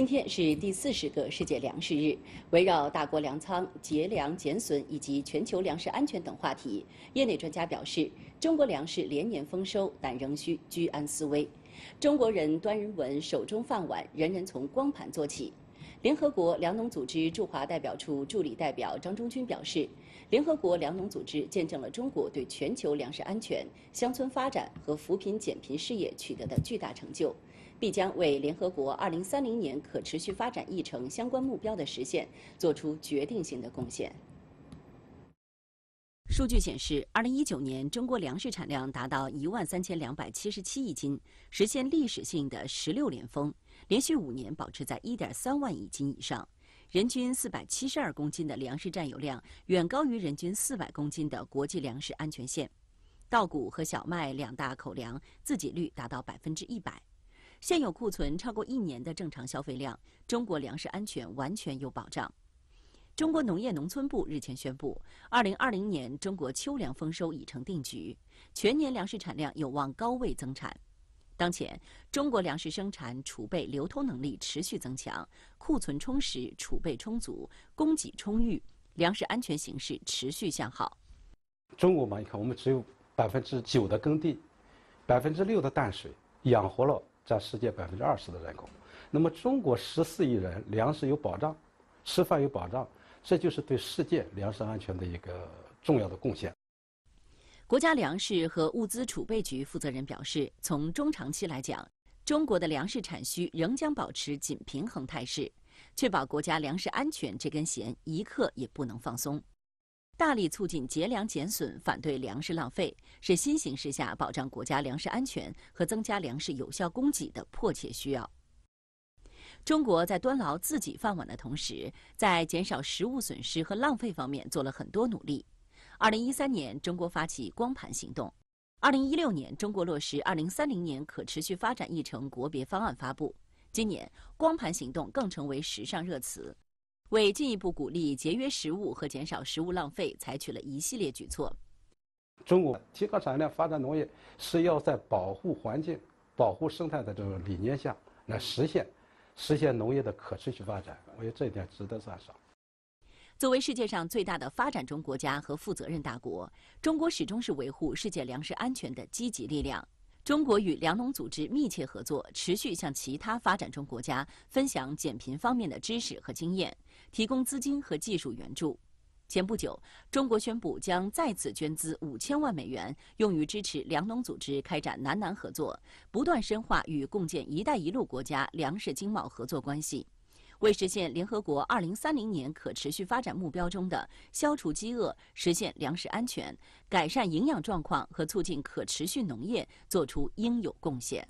今天是第四十个世界粮食日，围绕大国粮仓、节粮减损以及全球粮食安全等话题，业内专家表示，中国粮食连年丰收，但仍需居安思危。中国人端稳手中饭碗，人人从光盘做起。联合国粮农组织驻华代表处助理代表张忠军表示，联合国粮农组织见证了中国对全球粮食安全、乡村发展和扶贫减贫事业取得的巨大成就。必将为联合国二零三零年可持续发展议程相关目标的实现做出决定性的贡献。数据显示，二零一九年中国粮食产量达到一万三千两百七十七亿斤，实现历史性的十六连丰，连续五年保持在一点三万亿斤以上，人均四百七十二公斤的粮食占有量远高于人均四百公斤的国际粮食安全线，稻谷和小麦两大口粮自给率达到百分之一百。现有库存超过一年的正常消费量，中国粮食安全完全有保障。中国农业农村部日前宣布，二零二零年中国秋粮丰收已成定局，全年粮食产量有望高位增产。当前，中国粮食生产、储备、流通能力持续增强，库存充实，储备充足，供给充裕，粮食安全形势持续向好。中国嘛，你看，我们只有百分之九的耕地，百分之六的淡水，养活了。占世界百分之二十的人口，那么中国十四亿人粮食有保障，吃饭有保障，这就是对世界粮食安全的一个重要的贡献。国家粮食和物资储备局负责人表示，从中长期来讲，中国的粮食产需仍将保持紧平衡态势，确保国家粮食安全这根弦一刻也不能放松。大力促进节粮减损，反对粮食浪费，是新形势下保障国家粮食安全和增加粮食有效供给的迫切需要。中国在端牢自己饭碗的同时，在减少食物损失和浪费方面做了很多努力。二零一三年，中国发起“光盘行动”；二零一六年，中国落实《二零三零年可持续发展议程》国别方案发布；今年，“光盘行动”更成为时尚热词。为进一步鼓励节约食物和减少食物浪费，采取了一系列举措。中国提高产量、发展农业，是要在保护环境、保护生态的这个理念下来实现，实现农业的可持续发展。我觉得这一点值得赞赏。作为世界上最大的发展中国家和负责任大国，中国始终是维护世界粮食安全的积极力量。中国与粮农组织密切合作，持续向其他发展中国家分享减贫方面的知识和经验，提供资金和技术援助。前不久，中国宣布将再次捐资五千万美元，用于支持粮农组织开展南南合作，不断深化与共建“一带一路”国家粮食经贸合作关系。为实现联合国2030年可持续发展目标中的消除饥饿、实现粮食安全、改善营养状况和促进可持续农业，作出应有贡献。